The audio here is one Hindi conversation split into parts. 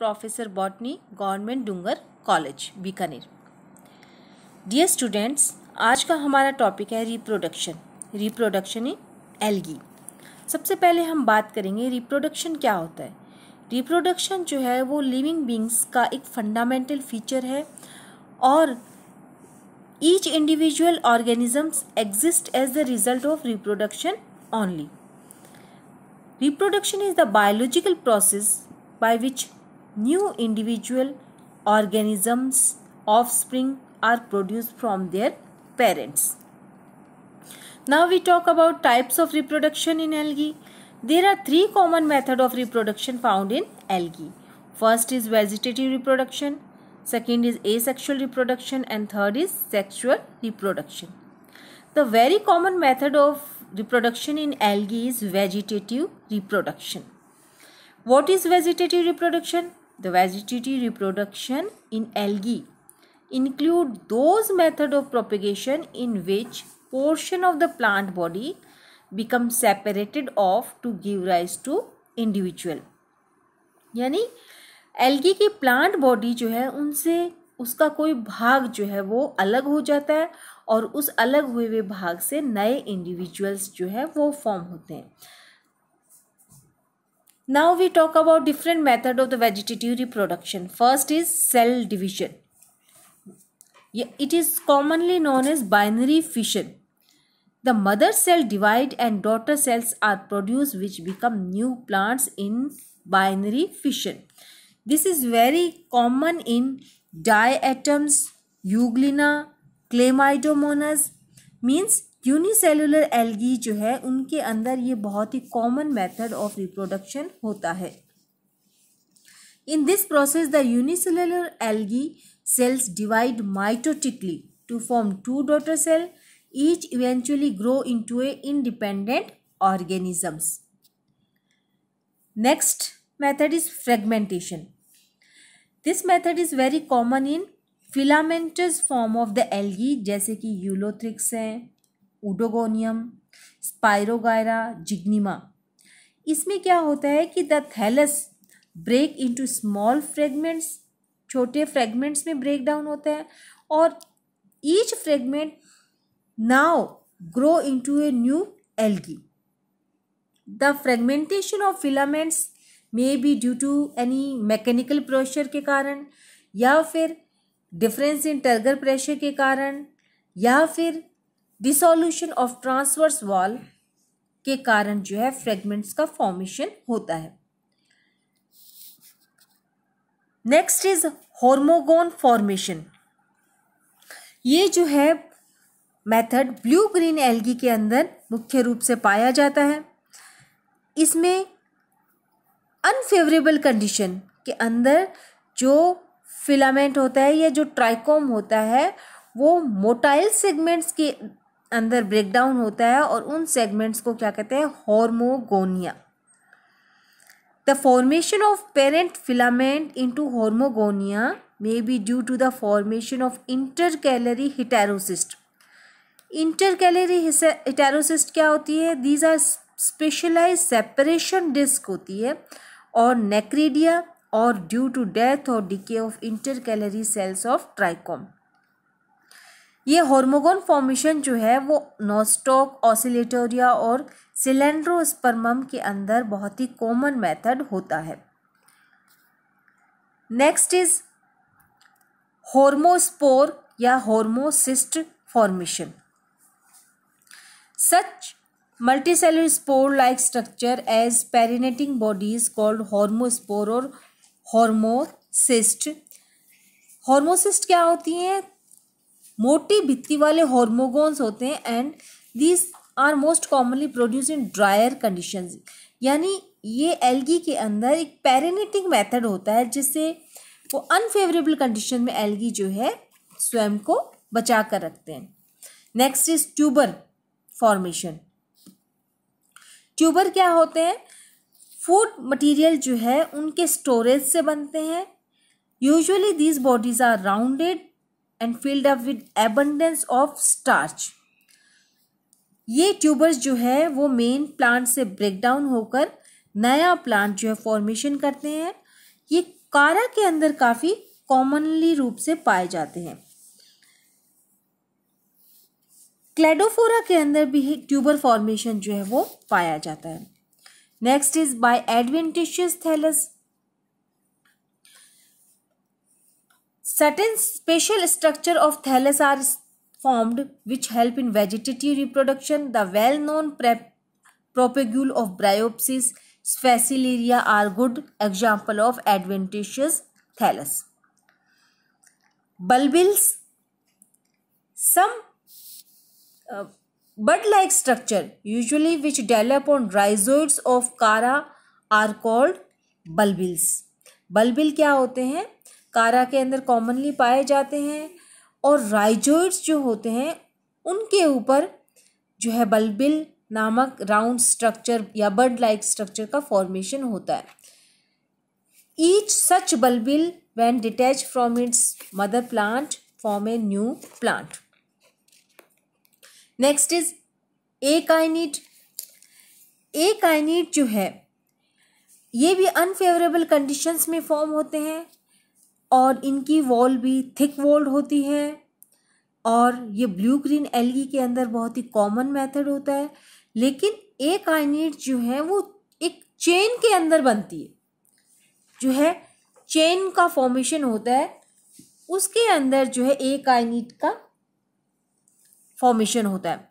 Professor botany government Dungar college Bikaner dear students आज का हमारा टॉपिक है रिप्रोडक्शन रिप्रोडक्शन इन एलगी सबसे पहले हम बात करेंगे रिप्रोडक्शन क्या होता है रिप्रोडक्शन जो है वो लिविंग बींग्स का एक फंडामेंटल फीचर है और each individual organisms exist as the result of reproduction only reproduction is the biological process by which new individual organisms offspring are produced from their parents. Now we talk about types of reproduction in algae. There are three common methods of reproduction found in algae. First is vegetative reproduction, second is asexual reproduction and third is sexual reproduction. The very common method of reproduction in algae is vegetative reproduction. What is vegetative reproduction? the vegetative reproduction in algae include those method of propagation in which portion of the plant body become separated off to give rise to individual यानी एल्गी की प्लांट बॉडी जो है उनसे उसका कोई भाग जो है वो अलग हो जाता है और उस अलग हुए हुए भाग से नए इंडिविजुअल्स जो है वो फॉर्म होते हैं Now we talk about different method of the vegetative reproduction. First is cell division. It is commonly known as binary fission. The mother cell divide and daughter cells are produced which become new plants in binary fission. This is very common in diatoms, euglena, chlamydomonas means unicellular algae जो है उनके अंदर ये बहुत ही कॉमन मेथड ऑफ रिप्रोडक्शन होता है in this process the unicellular algae cells divide mitotically to form two daughter cell each eventually grow into a independent organisms next method is fragmentation this method is very common in filamentous form of the algae जैसे कि यूलोथ्रिक्स हैं उडोगोनियम स्पायरोगायरा जिग्निमा इसमें क्या होता है कि the thallus break into small fragments छोटे फ्रेगमेंट्स में ब्रेक डाउन होता है और each fragment now grow into a new algae the fragmentation of filaments may be due to any mechanical pressure के कारण या फिर डिफरेंस इन टर्गर प्रेशर के कारण या फिर डिसोल्यूशन ऑफ ट्रांसवर्स वॉल के कारण जो है फ्रेगमेंट्स का फॉर्मेशन होता है नेक्स्ट इज हॉर्मोगोन फॉर्मेशन ये जो है मेथड ब्लू ग्रीन एल्गी के अंदर मुख्य रूप से पाया जाता है इसमें अनफेवरेबल कंडीशन के अंदर जो फिलामेंट होता है या जो ट्राइकोम होता है वो मोटाइल सेगमेंट्स के अंदर ब्रेकडाउन होता है और उन सेगमेंट्स को क्या कहते हैं hormogonia the formation of parent filament into hormogonia may be due to the formation of intercalary heterocyst intercalary heterocyst क्या होती है these are specialise separation disc होती है और नेक्रीडिया और ड्यू टू डेथ और decay of intercalary cells of trichome ये हॉर्मोगोन फॉर्मेशन जो है वो नोस्टॉक ऑसिलेटोरिया और सिलेंड्रोस्पर्मम के अंदर बहुत ही कॉमन मेथड होता है नेक्स्ट इज हॉर्मोस्पोर या hormocyst formation such multicellular spore like structure as perennating bodies called hormospore और हॉर्मोसिस्ट हॉर्मोसिस्ट क्या होती हैं मोटी भित्ती वाले हॉर्मोगोन्स होते हैं and these are most commonly produce in dryer condition यानी ये एलगी के अंदर एक पैरेनेटिंग मेथड होता है जिससे वो अनफेवरेबल कंडीशन में एलगी जो है स्वयं को बचा कर रखते हैं next is tuber formation tuber क्या होते हैं फूड मटेरियल जो है उनके स्टोरेज से बनते हैं usually these bodies are rounded and filled up with abundance of starch ये ट्यूबर्स जो है वो मेन प्लांट से ब्रेक डाउन होकर नया प्लांट जो है फॉर्मेशन करते हैं ये कारा के अंदर काफ़ी कॉमनली रूप से पाए जाते हैं क्लेडोफोरा के अंदर भी ट्यूबर फॉर्मेशन जो है वो पाया जाता है next is by adventitious thallus Certain special structure of thallus are formed which help in vegetative reproduction. The well-known propagule of bryopsis sphacelaria are good example of adventitious thallus. Bulbils some uh, bud-like structure usually which develop on rhizoids of cara are called bulbils. Bulbil क्या होते हैं कारा के अंदर कॉमनली पाए जाते हैं और राइजोइड्स जो होते हैं उनके ऊपर जो है बल्बिल नामक राउंड स्ट्रक्चर या बर्ड लाइक स्ट्रक्चर का फॉर्मेशन होता है each such bulbil when detach from its mother plant form a new plant next is akinete akinete जो है ये भी अनफेवरेबल कंडीशंस में फॉर्म होते हैं और इनकी वॉल भी थिक वॉल्ड होती है और ये ब्लू ग्रीन एलगी के अंदर बहुत ही कॉमन मेथड होता है लेकिन एक आइनिट जो है वो एक चेन के अंदर बनती है जो है चेन का फॉर्मेशन होता है उसके अंदर जो है एक आइनिट का फॉर्मेशन होता है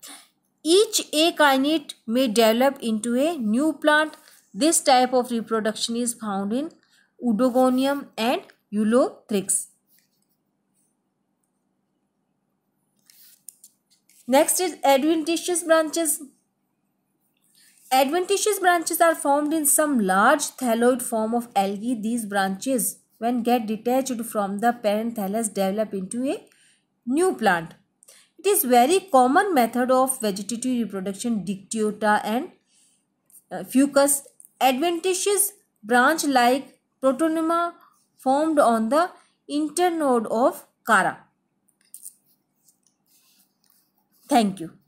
ईच एक आइनिट में develop into a new plant this type of reproduction is found in oedogonium and Eulothryx. Next is adventitious branches. Adventitious branches are formed in some large thalloid form of algae. These branches, when get detached from the parent thallus, develop into a new plant. It is very common method of vegetative reproduction, Dictyota and uh, Fucus. Adventitious branch like Protonema formed on the internode of Kara. Thank you.